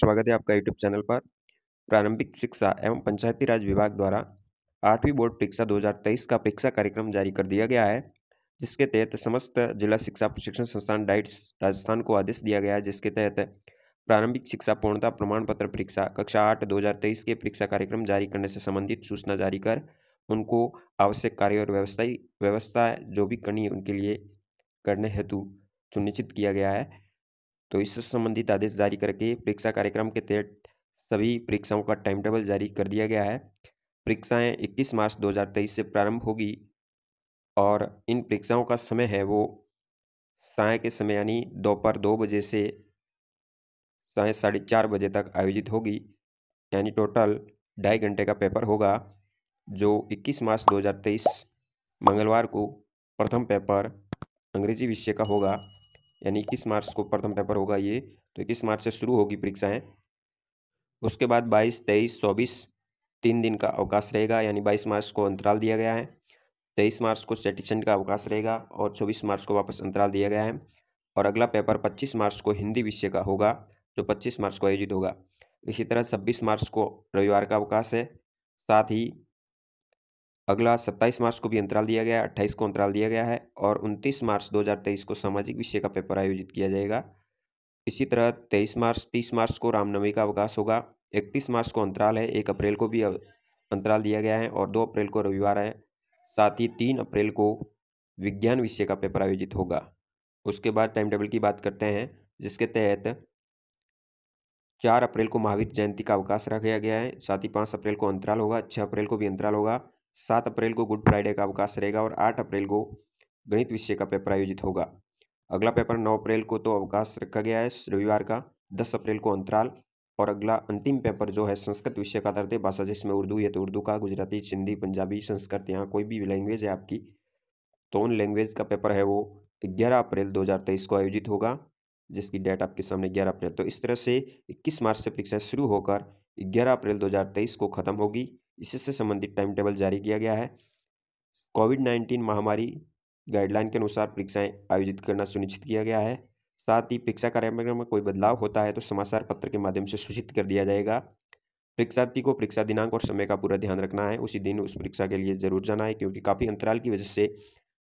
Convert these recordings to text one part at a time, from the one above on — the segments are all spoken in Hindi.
स्वागत है आपका यूट्यूब चैनल पर प्रारंभिक शिक्षा एवं पंचायती राज विभाग द्वारा आठवीं बोर्ड परीक्षा 2023 का परीक्षा कार्यक्रम जारी कर दिया गया है जिसके तहत समस्त जिला शिक्षा प्रशिक्षण संस्थान डाइट्स राजस्थान को आदेश दिया गया है जिसके तहत प्रारंभिक शिक्षा पूर्णता प्रमाण पत्र परीक्षा कक्षा आठ दो के परीक्षा कार्यक्रम जारी करने से संबंधित सूचना जारी कर उनको आवश्यक कार्य और व्यवस्थाई व्यवस्था जो भी करनी है उनके लिए करने हेतु सुनिश्चित किया गया है तो इससे संबंधित आदेश जारी करके परीक्षा कार्यक्रम के तहत सभी परीक्षाओं का टाइम टेबल जारी कर दिया गया है परीक्षाएं 21 मार्च 2023 से प्रारंभ होगी और इन परीक्षाओं का समय है वो साय के समय यानी दोपहर दो बजे से साय साढ़े चार बजे तक आयोजित होगी यानी टोटल ढाई घंटे का पेपर होगा जो 21 मार्च 2023 मंगलवार को प्रथम पेपर अंग्रेजी विषय का होगा यानी इक्कीस मार्च को प्रथम पेपर होगा ये तो इक्कीस मार्च से शुरू होगी परीक्षाएँ उसके बाद बाईस तेईस चौबीस तीन दिन का अवकाश रहेगा यानी बाईस मार्च को अंतराल दिया गया है तेईस मार्च को सेटिशन का अवकाश रहेगा और चौबीस मार्च को वापस अंतराल दिया गया है और अगला पेपर पच्चीस मार्च को हिंदी विषय का होगा जो पच्चीस मार्च को आयोजित होगा इसी तरह छब्बीस मार्च को रविवार का अवकाश है साथ ही अगला 27 मार्च को भी अंतराल दिया गया है अट्ठाईस को अंतराल दिया गया है और 29 मार्च 2023 को सामाजिक विषय का पेपर आयोजित किया जाएगा इसी तरह 23 मार्च 30 मार्च को रामनवमी का अवकाश होगा 31 मार्च को अंतराल है एक अप्रैल को भी अंतराल दिया गया है और दो अप्रैल को रविवार है साथ ही तीन अप्रैल को विज्ञान विषय का पेपर आयोजित होगा उसके बाद टाइम टेबल की बात करते हैं जिसके तहत चार अप्रैल को महावीर जयंती का अवकाश रखा गया है साथ ही पाँच अप्रैल को अंतराल होगा छः अप्रैल को भी अंतराल होगा सात अप्रैल को गुड फ्राइडे का अवकाश रहेगा और आठ अप्रैल को गणित विषय का पेपर आयोजित होगा अगला पेपर नौ अप्रैल को तो अवकाश रखा गया है रविवार का दस अप्रैल को अंतराल और अगला अंतिम पेपर जो है संस्कृत विषय का दर्द भाषा जिसमें उर्दू है तो उर्दू का गुजराती हिंदी पंजाबी संस्कृत यहाँ कोई भी लैंग्वेज है आपकी तो उन लैंग्वेज का पेपर है वो ग्यारह अप्रैल 2023 को आयोजित होगा जिसकी डेट आपके सामने ग्यारह अप्रैल तो इस तरह से इक्कीस मार्च से परीक्षा शुरू होकर ग्यारह अप्रैल 2023 को ख़त्म होगी इससे संबंधित टाइम टेबल जारी किया गया है कोविड नाइन्टीन महामारी गाइडलाइन के अनुसार परीक्षाएं आयोजित करना सुनिश्चित किया गया है साथ ही परीक्षा कार्यक्रम में कोई बदलाव होता है तो समाचार पत्र के माध्यम से सूचित कर दिया जाएगा परीक्षार्थी को परीक्षा दिनांक और समय का पूरा ध्यान रखना है उसी दिन उस परीक्षा के लिए जरूर जाना है क्योंकि काफ़ी अंतराल की वजह से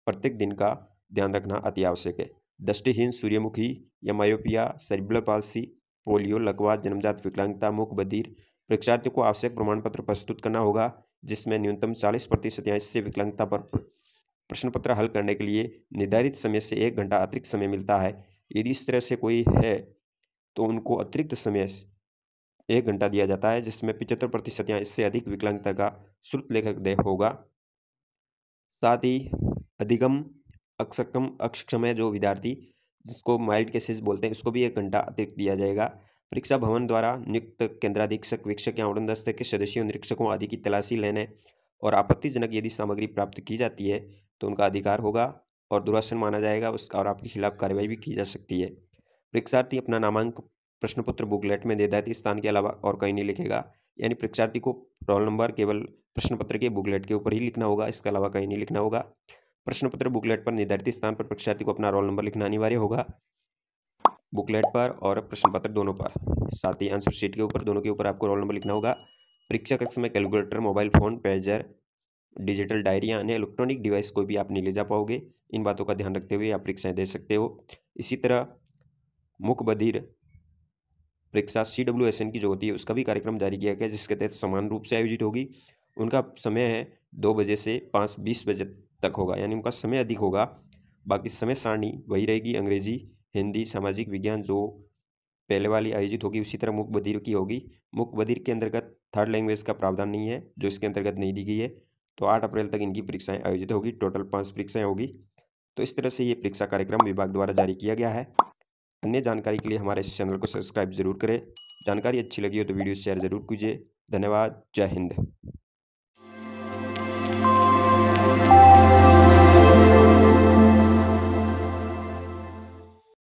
प्रत्येक दिन का ध्यान रखना अति आवश्यक है दृष्टिहीन सूर्यमुखी या मायोपिया सरिब्लोपालसी पालसी पोलियो लकवा जन्मजात विकलांगता मुख बधिर परीक्षार्थियों को आवश्यक प्रमाण पत्र प्रस्तुत करना होगा जिसमें न्यूनतम चालीस प्रतिशत या इससे विकलांगता पर प्रश्न पत्र हल करने के लिए निर्धारित समय से एक घंटा अतिरिक्त समय मिलता है यदि इस तरह से कोई है तो उनको अतिरिक्त समय एक घंटा दिया जाता है जिसमें पिचहत्तर प्रतिशत या इससे अधिक विकलांगता का श्रुत लेखक दे होगा साथ ही अधिगम अक्षकम है जो विद्यार्थी जिसको माइल्ड केसेस बोलते हैं उसको भी एक घंटा अतिरिक्त दिया जाएगा परीक्षा भवन द्वारा नियुक्त केंद्राधीक्षक वीक्षक या उड़न दस्ते के सदस्यों निरीक्षकों आदि की तलाशी लेने और आपत्तिजनक यदि सामग्री प्राप्त की जाती है तो उनका अधिकार होगा और दुरासन माना जाएगा उसका और आपके खिलाफ कार्रवाई भी की जा सकती है परीक्षार्थी अपना नामांक प्रश्नपत्र बुकलेट में निर्धारित स्थान के अलावा और कहीं नहीं लिखेगा यानी परीक्षार्थी को रोल नंबर केवल प्रश्न पत्र के बुकलेट के ऊपर ही लिखना होगा इसके अलावा कहीं नहीं लिखना होगा प्रश्नपत्र बुकलेट पर निर्धारित स्थान पर परीक्षार्थी को अपना रोल नंबर लिखना अनिवार्य होगा बुकलेट पर और प्रश्न पत्र दोनों पर साथ ही आंसर शीट के ऊपर दोनों के ऊपर आपको रोल नंबर लिखना होगा परीक्षा कक्ष में calculator mobile phone pager digital diary या अन्य इलेक्ट्रॉनिक डिवाइस कोई भी आप नहीं ले जा पाओगे इन बातों का ध्यान रखते हुए आप परीक्षाएं दे सकते हो इसी तरह मुख बधिर परीक्षा सी डब्ल्यू एस एन की जो होती है उसका भी कार्यक्रम जारी किया गया जिसके तहत समान रूप से आयोजित होगी उनका समय है दो बजे से पाँच बीस बजे तक होगा यानी उनका समय अधिक होगा बाकी समय सारणी वही रहेगी अंग्रेजी हिंदी सामाजिक विज्ञान जो पहले वाली आयोजित होगी उसी तरह मुख बधिर की होगी मुख बधिर के अंतर्गत थर्ड लैंग्वेज का प्रावधान नहीं है जो इसके अंतर्गत नहीं दी गई है तो आठ अप्रैल तक इनकी परीक्षाएं आयोजित होगी टोटल पाँच परीक्षाएं होगी तो इस तरह से ये परीक्षा कार्यक्रम विभाग द्वारा जारी किया गया है अन्य जानकारी के लिए हमारे इस चैनल को सब्सक्राइब जरूर करें जानकारी अच्छी लगी हो तो वीडियो शेयर जरूर कीजिए धन्यवाद जय हिंद